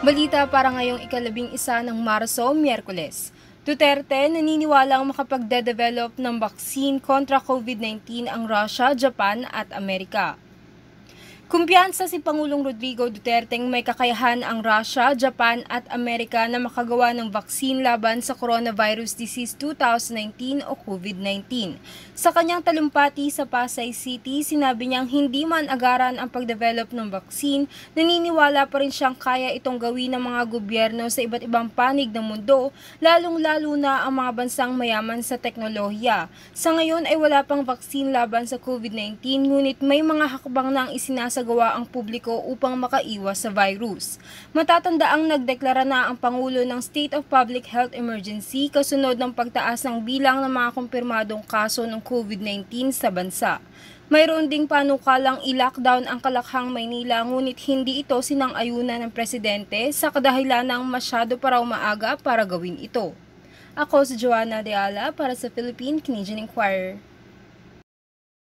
Balita para ngayong ikalabing isa ng Marso, Miyerkules. Duterte ang makapagde-develop ng vaccine kontra COVID-19 ang Russia, Japan at Amerika. Kumpiyansa si Pangulong Rodrigo Duterte may kakayahan ang Russia, Japan at Amerika na makagawa ng vaksin laban sa coronavirus disease 2019 o COVID-19. Sa kanyang talumpati sa Pasay City, sinabi niyang hindi man agaran ang pagdevelop ng vaksin, naniniwala pa rin siyang kaya itong gawin ng mga gobyerno sa iba't ibang panig ng mundo, lalong-lalo na ang mga bansang mayaman sa teknolohiya. Sa ngayon ay wala pang vaksin laban sa COVID-19, ngunit may mga hakbang na ang isinasa nagsagawa ang publiko upang makaiwas sa virus. Matatanda ang nagdeklara na ang Pangulo ng State of Public Health Emergency kasunod ng pagtaas ng bilang ng mga kumpirmadong kaso ng COVID-19 sa bansa. Mayroon ding panukalang i-lockdown ang Kalakhang Maynila ngunit hindi ito sinang-ayuna ng presidente sa kadahilan ng masyado para maaga para gawin ito. Ako si Joanna Deala para sa Philippine Canadian Inquirer.